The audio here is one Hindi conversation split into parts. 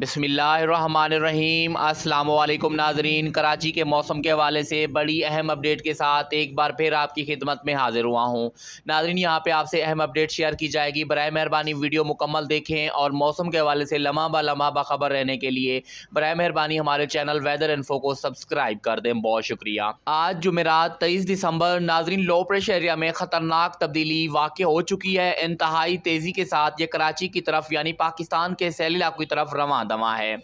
बसमीम् अल्लाम नाजरीन कराची के मौसम के हवाले से बड़ी अहम अपडेट के साथ एक बार फिर आपकी खिदमत में हाज़िर हुआ हूँ नाजरीन यहाँ पर आपसे अहम अपडेट शेयर की जाएगी बर मेहरबानी वीडियो मुकम्मल देखें और मौसम के हवाले से लम्हा ब लम्हा बखबर रहने के लिए बर मेहरबानी हमारे चैनल वेदर इन्फो को सब्सक्राइब कर दें बहुत शुक्रिया आज जुमेरात तेईस दिसंबर नाजरीन लो प्रेशर एरिया में ख़तरनाक तब्दीली वाक़ हो चुकी है इंतहाई तेज़ी के साथ ये कराची की तरफ यानी पाकिस्तान के सैल इलाकों की तरफ रवान दमा है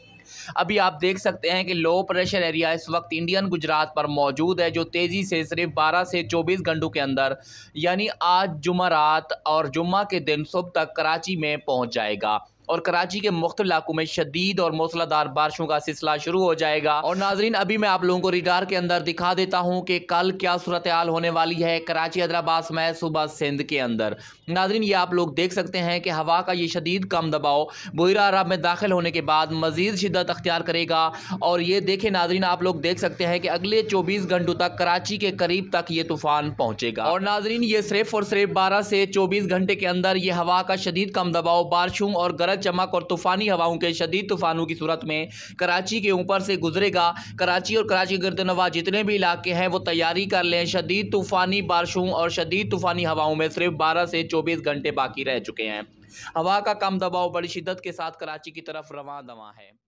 अभी आप देख सकते हैं कि लो प्रेशर एरिया इस वक्त इंडियन गुजरात पर मौजूद है जो तेज़ी से सिर्फ 12 से 24 घंटों के अंदर यानी आज जुमरात रात और जुम्मा के दिन सुबह तक कराची में पहुंच जाएगा और कराची के मुख्त इलाकों में शदीद और मौसलाधार बारिशों का सिलसिला शुरू हो जाएगा और नाजरीन अभी मैं आप लोगों को रिडार के अंदर दिखा देता हूँ कि कल क्या सूरत हाल होने वाली है कराची हैदराबाद समय सुबह सिंध के अंदर नाजरीन ये आप लोग देख सकते हैं कि हवा का ये शदीद कम दबाव बुरा अरब में दाखिल होने के बाद मजीद शिदत अख्तियार करेगा और ये देखे नाजरीन आप लोग देख सकते हैं कि अगले चौबीस घंटों तक कराची के करीब तक ये तूफान पहुंचेगा और नाजरीन ये सिर्फ और सिर्फ बारह से चौबीस घंटे के अंदर ये हवा का शदीद कम दबाव बारिशों और गरज गरज चमक और तूफानी हवाओं के शदीद तूफानों की सूरत में कराची के ऊपर से गुजरेगा कराची और कराची गर्दनवा जितने भी इलाके हैं वो तैयारी कर लें शदीद तूफानी बारिशों और शदीद तूफानी हवाओं में सिर्फ बारह से चौबीस घंटे बाकी रह चुके हैं हवा का कम दबाव बड़ी शिद्दत के साथ कराची की तरफ रवा दवा है